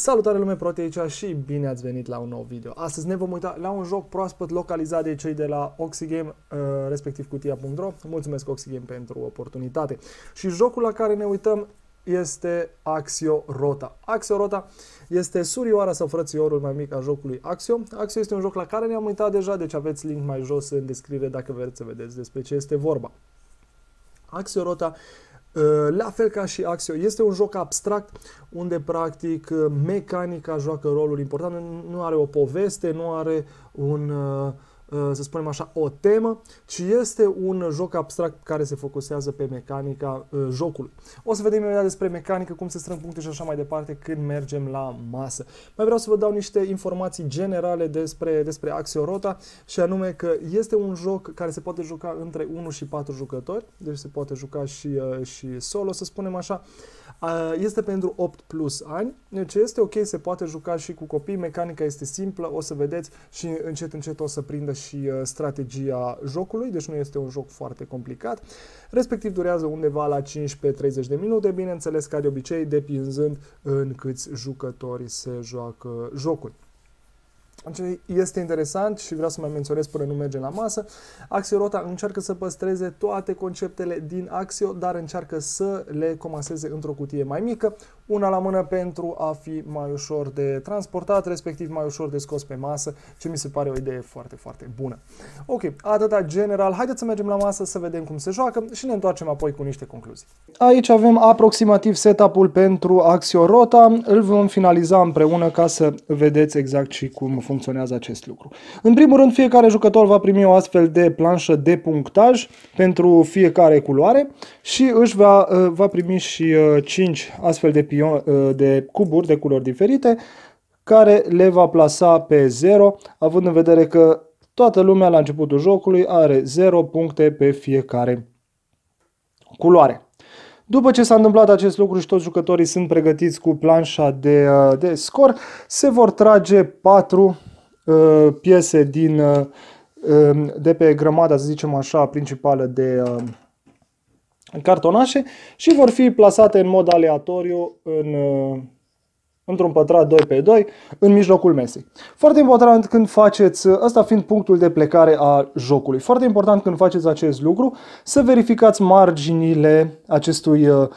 Salutare lume proate aici și bine ați venit la un nou video. Astăzi ne vom uita la un joc proaspăt localizat de cei de la Oxygame, uh, respectiv cutia.ro. Mulțumesc Oxygame pentru oportunitate. Și jocul la care ne uităm este Axio Rota. Axio Rota este surioara sau frățiorul mai mic a jocului Axio. Axio este un joc la care ne-am uitat deja, deci aveți link mai jos în descriere dacă vreți să vedeți despre ce este vorba. Axio Rota Uh, la fel ca și Axio, este un joc abstract unde practic uh, mecanica joacă rolul important, nu are o poveste, nu are un uh, Uh, să spunem așa, o temă, ci este un joc abstract care se focusează pe mecanica uh, jocului. O să vedem imediat despre mecanică, cum se strâng puncte și așa mai departe când mergem la masă. Mai vreau să vă dau niște informații generale despre, despre Axiorota și anume că este un joc care se poate juca între 1 și 4 jucători, deci se poate juca și, uh, și solo, să spunem așa. Este pentru 8 plus ani, deci este ok, se poate juca și cu copii, mecanica este simplă, o să vedeți și încet încet o să prindă și uh, strategia jocului, deci nu este un joc foarte complicat. Respectiv durează undeva la 15-30 de minute, bineînțeles ca de obicei, depinzând în câți jucători se joacă jocul ce este interesant și vreau să mai menționez până nu merge la masă, Axio Rota încearcă să păstreze toate conceptele din Axio, dar încearcă să le comaseze într-o cutie mai mică, una la mână pentru a fi mai ușor de transportat, respectiv mai ușor de scos pe masă, ce mi se pare o idee foarte, foarte bună. Ok, atâta general, haideți să mergem la masă să vedem cum se joacă și ne întoarcem apoi cu niște concluzii. Aici avem aproximativ setup-ul pentru Axio Rota, îl vom finaliza împreună ca să vedeți exact și cum funcționează acest lucru. În primul rând, fiecare jucător va primi o astfel de planșă de punctaj pentru fiecare culoare și își va, uh, va primi și 5 uh, astfel de, pion, uh, de cuburi de culori diferite care le va plasa pe 0, având în vedere că toată lumea la începutul jocului are 0 puncte pe fiecare culoare. După ce s-a întâmplat acest lucru și toți jucătorii sunt pregătiți cu planșa de, uh, de scor, se vor trage patru uh, piese din, uh, um, de pe grămada, să zicem așa, principală de uh, cartonașe și vor fi plasate în mod aleatoriu în, uh, într-un pătrat 2 pe 2 în mijlocul mesei. Foarte important când faceți, asta fiind punctul de plecare a jocului, foarte important când faceți acest lucru să verificați marginile acestui uh,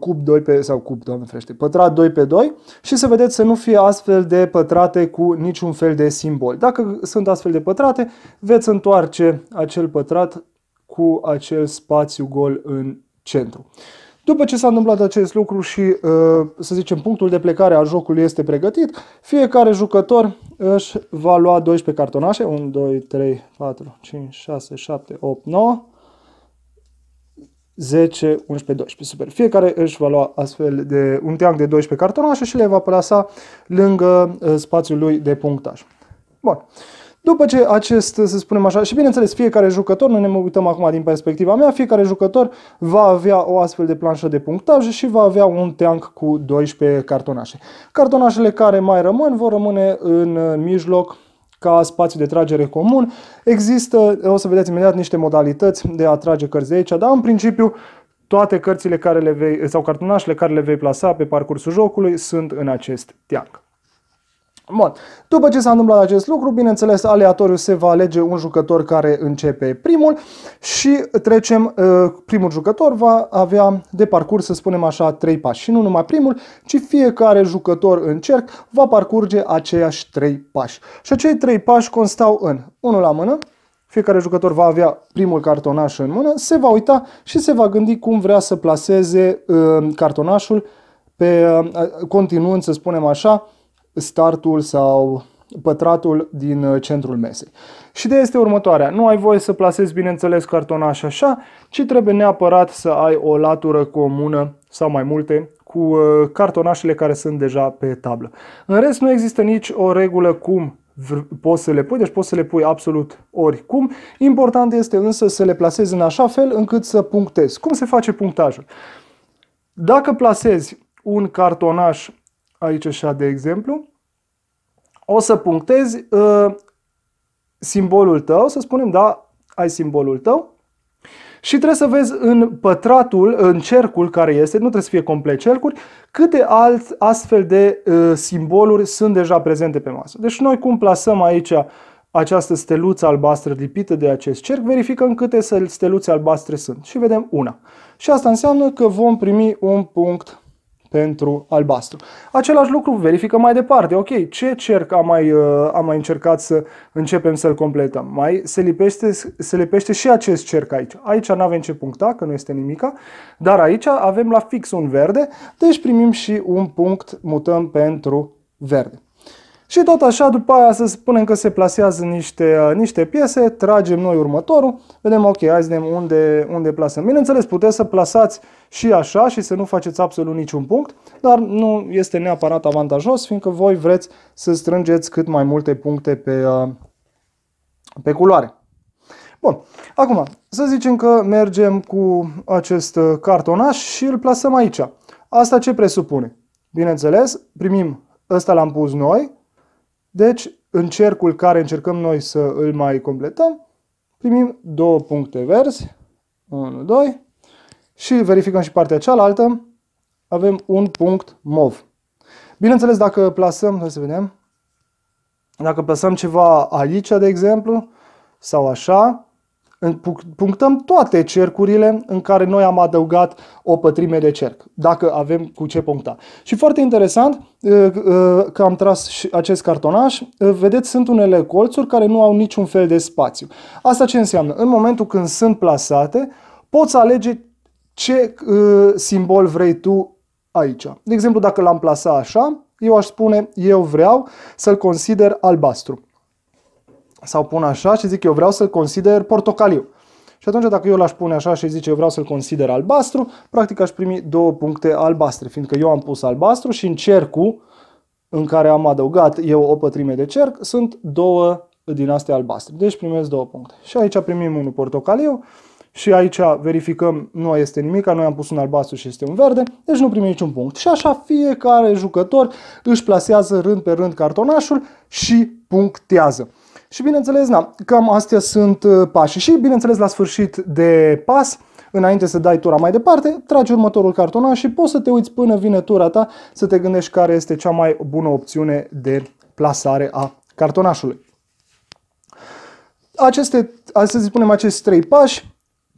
cub 2 pe, sau cub, doamne frește, pătrat 2 pe 2 și să vedeți să nu fie astfel de pătrate cu niciun fel de simbol. Dacă sunt astfel de pătrate, veți întoarce acel pătrat cu acel spațiu gol în centru. După ce s-a întâmplat acest lucru și, uh, să zicem, punctul de plecare a jocului este pregătit, fiecare jucător își va lua 12 cartonașe, 1, 2, 3, 4, 5, 6, 7, 8, 9, 10, 11, 12. Super. Fiecare își va lua astfel de un teanc de 12 cartonașe și le va plasa lângă uh, spațiul lui de punctaj. Bun. După ce acest, să spunem așa, și bineînțeles fiecare jucător, noi ne uităm acum din perspectiva mea, fiecare jucător va avea o astfel de planșă de punctaje și va avea un teanc cu 12 cartonașe. Cartonașele care mai rămân vor rămâne în mijloc ca spațiu de tragere comun. Există, o să vedeți imediat, niște modalități de a trage cărți de aici, dar în principiu toate cărțile care le vei, sau cartonașele care le vei plasa pe parcursul jocului sunt în acest teanc. Bun. După ce s-a întâmplat acest lucru, bineînțeles, aleatoriu se va alege un jucător care începe primul și trecem, uh, primul jucător va avea de parcurs, să spunem așa, trei pași. Și nu numai primul, ci fiecare jucător în cerc va parcurge aceiași trei pași. Și acei trei pași constau în unul la mână, fiecare jucător va avea primul cartonaș în mână, se va uita și se va gândi cum vrea să placeze uh, cartonașul pe, uh, continuând, să spunem așa, startul sau pătratul din uh, centrul mesei. Și de este următoarea. Nu ai voie să plasezi, bineînțeles, cartonaș așa, ci trebuie neapărat să ai o latură comună sau mai multe cu uh, cartonașele care sunt deja pe tablă. În rest, nu există nici o regulă cum poți să le pui, deci poți să le pui absolut oricum. Important este însă să le plasezi în așa fel încât să punctezi. Cum se face punctajul? Dacă plasezi un cartonaș aici așa de exemplu, o să punctezi uh, simbolul tău, să spunem, da, ai simbolul tău și trebuie să vezi în pătratul, în cercul care este, nu trebuie să fie complet cercuri, câte alt astfel de uh, simboluri sunt deja prezente pe masă. Deci noi cum plasăm aici această steluță albastră lipită de acest cerc, verificăm câte steluțe albastre sunt și vedem una. Și asta înseamnă că vom primi un punct pentru albastru. Același lucru verificăm mai departe. Ok, ce cerc am mai, uh, am mai încercat să începem să-l completăm? Mai se lipește, se lipește și acest cerc aici. Aici nu avem ce puncta, că nu este nimica, dar aici avem la fix un verde, deci primim și un punct, mutăm pentru verde. Și tot așa, după aia să spunem că se plasează niște, uh, niște piese, tragem noi următorul, vedem, ok, hai vedem unde, unde plasăm. Bineînțeles, puteți să plasați și așa și să nu faceți absolut niciun punct, dar nu este neapărat avantajos, fiindcă voi vreți să strângeți cât mai multe puncte pe, uh, pe culoare. Bun, acum, să zicem că mergem cu acest uh, cartonaș și îl plasăm aici. Asta ce presupune? Bineînțeles, primim, ăsta l-am pus noi, deci, în cercul care încercăm noi să îl mai completăm, primim două puncte verzi, 1, 2, și verificăm și partea cealaltă, avem un punct mov. Bineînțeles, dacă plasăm, hai să vedem, dacă plasăm ceva aici, de exemplu, sau așa, punctăm toate cercurile în care noi am adăugat o pătrime de cerc, dacă avem cu ce puncta. Și foarte interesant că am tras și acest cartonaș, vedeți, sunt unele colțuri care nu au niciun fel de spațiu. Asta ce înseamnă? În momentul când sunt plasate, poți alege ce simbol vrei tu aici. De exemplu, dacă l-am plasat așa, eu aș spune, eu vreau să-l consider albastru sau pun așa și zic eu vreau să-l consider portocaliu. Și atunci dacă eu l-aș pune așa și zice eu vreau să-l consider albastru, practic aș primi două puncte albastre, fiindcă eu am pus albastru și în cercul în care am adăugat eu o pătrime de cerc sunt două din astea albastre. Deci primesc două puncte. Și aici primim unul portocaliu și aici verificăm nu este nimic, noi am pus un albastru și este un verde, deci nu primim niciun punct. Și așa fiecare jucător își plasează rând pe rând cartonașul și punctează. Și bineînțeles, na, cam astea sunt uh, pașii. Și bineînțeles, la sfârșit de pas, înainte să dai tura mai departe, tragi următorul cartonaș și poți să te uiți până vine tura ta să te gândești care este cea mai bună opțiune de plasare a cartonașului. Aceste, să spunem, acești trei pași,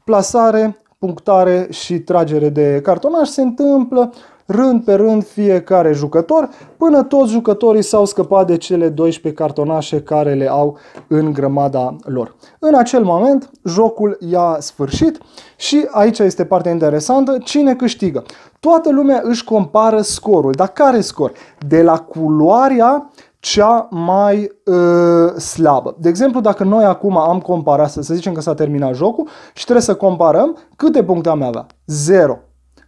plasare, punctare și tragere de cartonaș se întâmplă rând pe rând fiecare jucător, până toți jucătorii s-au scăpat de cele 12 cartonașe care le au în grămada lor. În acel moment, jocul i-a sfârșit și aici este partea interesantă, cine câștigă. Toată lumea își compară scorul, dar care scor? De la culoarea cea mai e, ă, slabă. De exemplu, dacă noi acum am comparat, să zicem că s-a terminat jocul și trebuie să comparăm, câte puncte am avea? 0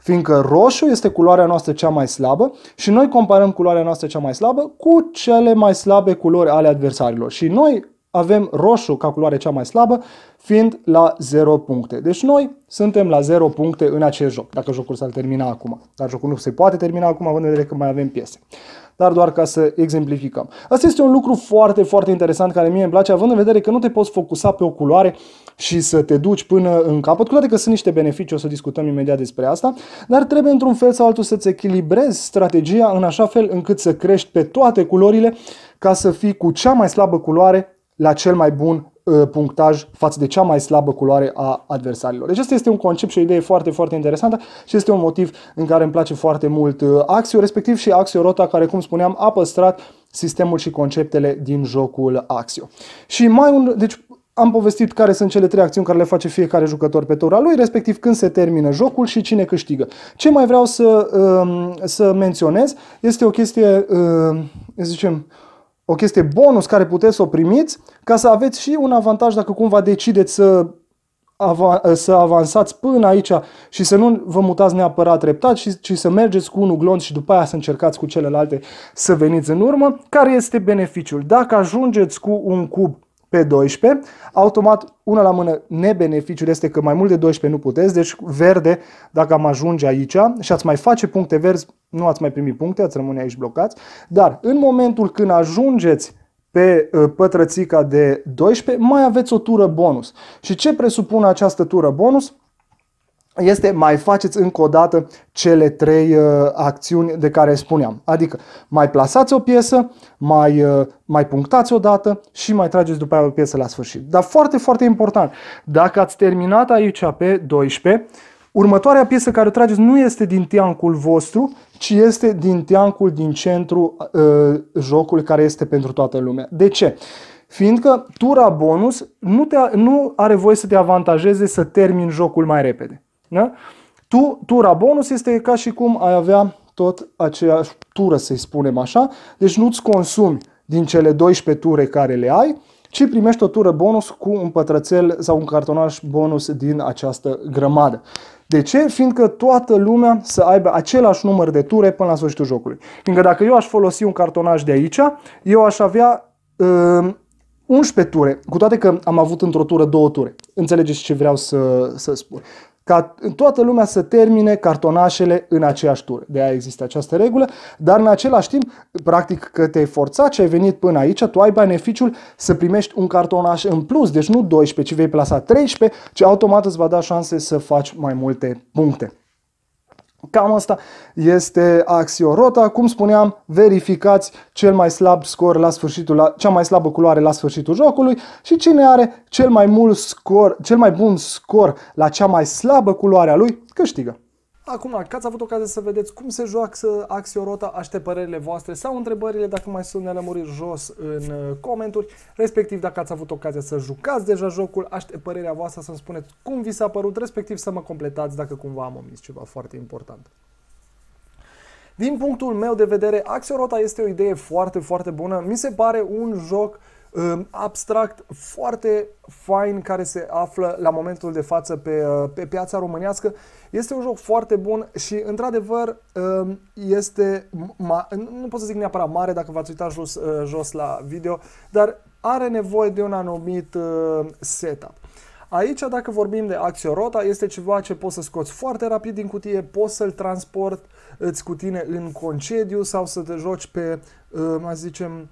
fiindcă roșu este culoarea noastră cea mai slabă și noi comparăm culoarea noastră cea mai slabă cu cele mai slabe culori ale adversarilor. Și noi avem roșu ca culoare cea mai slabă, fiind la 0 puncte. Deci noi suntem la 0 puncte în acest joc, dacă jocul s-ar termina acum. Dar jocul nu se poate termina acum, având în vedere că mai avem piese dar doar ca să exemplificăm. Asta este un lucru foarte, foarte interesant care mie îmi place, având în vedere că nu te poți focusa pe o culoare și să te duci până în capăt. Cu toate că sunt niște beneficii, o să discutăm imediat despre asta, dar trebuie într-un fel sau altul să-ți echilibrezi strategia în așa fel încât să crești pe toate culorile ca să fii cu cea mai slabă culoare la cel mai bun Uh, punctaj față de cea mai slabă culoare a adversarilor. Deci asta este un concept și o idee foarte, foarte interesantă și este un motiv în care îmi place foarte mult uh, Axio, respectiv și Axio Rota, care, cum spuneam, a păstrat sistemul și conceptele din jocul Axio. Și mai un, deci am povestit care sunt cele trei acțiuni care le face fiecare jucător pe tora lui, respectiv când se termină jocul și cine câștigă. Ce mai vreau să, um, să menționez este o chestie, um, să zicem, o chestie bonus care puteți să o primiți ca să aveți și un avantaj dacă cumva decideți să, av- să avansați până aici și să nu vă mutați neapărat treptat, ci, ci să mergeți cu unul glonț și după aia să încercați cu celelalte să veniți în urmă. Care este beneficiul? Dacă ajungeți cu un cub pe 12. Automat, una la mână, nebeneficiul este că mai mult de 12 nu puteți, deci verde, dacă am ajunge aici și ați mai face puncte verzi, nu ați mai primi puncte, ați rămâne aici blocați. Dar în momentul când ajungeți pe ă, pătrățica de 12, mai aveți o tură bonus. Și ce presupune această tură bonus? este mai faceți încă o dată cele trei uh, acțiuni de care spuneam. Adică mai plasați o piesă, mai, uh, mai punctați o dată și mai trageți după aia o piesă la sfârșit. Dar foarte, foarte important, dacă ați terminat aici pe 12, următoarea piesă care o trageți nu este din teancul vostru, ci este din teancul din centru uh, jocului care este pentru toată lumea. De ce? Fiindcă tura bonus nu, te, nu are voie să te avantajeze să termin jocul mai repede. Da? Tu, tura bonus este ca și cum ai avea tot aceeași tură, să-i spunem așa, deci nu-ți consumi din cele 12 ture care le ai, ci primești o tură bonus cu un pătrățel sau un cartonaș bonus din această grămadă. De ce? Fiindcă toată lumea să aibă același număr de ture până la sfârșitul jocului. Fiindcă dacă eu aș folosi un cartonaș de aici, eu aș avea uh, 11 ture, cu toate că am avut într-o tură două ture. Înțelegeți ce vreau să, să spun ca în toată lumea să termine cartonașele în aceeași tură. De aia există această regulă, dar în același timp, practic că te-ai forțat ce ai venit până aici, tu ai beneficiul să primești un cartonaș în plus, deci nu 12, ci vei plasa 13, ce automat îți va da șanse să faci mai multe puncte. Cam asta este Rota. Cum spuneam, verificați cel mai slab scor la sfârșitul, la, cea mai slabă culoare la sfârșitul jocului și cine are cel mai, mult scor, cel mai bun scor la cea mai slabă culoare a lui, câștigă. Acum, că ați avut ocazia să vedeți cum se joacă Axiorota, aștept părerile voastre sau întrebările dacă mai sunt nelămuriri jos în uh, comenturi, respectiv dacă ați avut ocazia să jucați deja jocul, aștept părerea voastră să-mi spuneți cum vi s-a părut, respectiv să mă completați dacă cumva am omis ceva foarte important. Din punctul meu de vedere, Axiorota este o idee foarte, foarte bună. Mi se pare un joc uh, abstract foarte fain care se află la momentul de față pe, uh, pe piața românească. Este un joc foarte bun și, într-adevăr, um, este, nu pot să zic neapărat mare dacă v-ați uitat jos, uh, jos la video, dar are nevoie de un anumit uh, setup. Aici, dacă vorbim de Rota, este ceva ce poți să scoți foarte rapid din cutie, poți să-l transport, îți cu tine în concediu sau să te joci pe, mai zicem,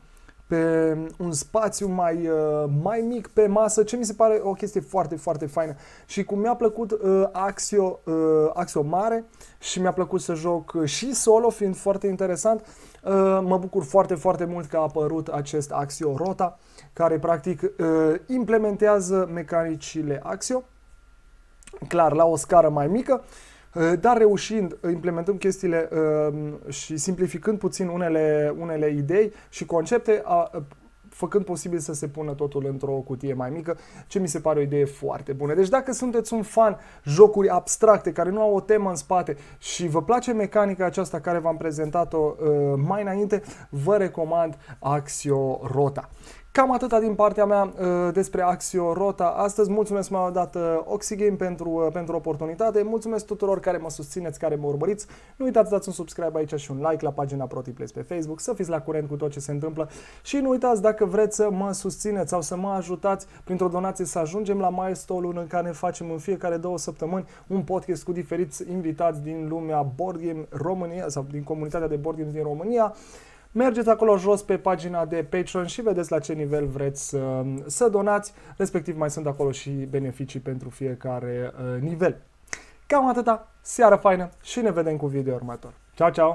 pe un spațiu mai, uh, mai mic pe masă, ce mi se pare o chestie foarte, foarte faină. Și cum mi-a plăcut uh, Axio, uh, Axio mare și mi-a plăcut să joc și solo, fiind foarte interesant, uh, mă bucur foarte, foarte mult că a apărut acest Axio Rota, care practic uh, implementează mecanicile Axio, clar, la o scară mai mică, uh, Uh, dar reușind, uh, implementând chestiile um, și simplificând puțin unele, unele idei și concepte, a, uh, făcând posibil să se pună totul într-o cutie mai mică, ce mi se pare o idee foarte bună. Deci dacă sunteți un fan jocuri abstracte care nu au o temă în spate și vă place mecanica aceasta care v-am prezentat-o uh, mai înainte, vă recomand Axio Rota. Cam atâta din partea mea uh, despre Axio Rota. Astăzi mulțumesc mai o dată uh, Oxygame pentru, uh, pentru oportunitate. Mulțumesc tuturor care mă susțineți, care mă urmăriți. Nu uitați să dați un subscribe aici și un like la pagina ProTiplays pe Facebook, să fiți la curent cu tot ce se întâmplă și nu uitați dacă vreți să mă susțineți sau să mă ajutați printr-o donație să ajungem la milestone-ul în care facem în fiecare două săptămâni un podcast cu diferiți invitați din lumea board game România sau din comunitatea de board games din România. Mergeți acolo jos pe pagina de Patreon și vedeți la ce nivel vreți să, uh, să donați, respectiv mai sunt acolo și beneficii pentru fiecare uh, nivel. Cam atâta, seară faină și ne vedem cu video următor. Ciao, ciao!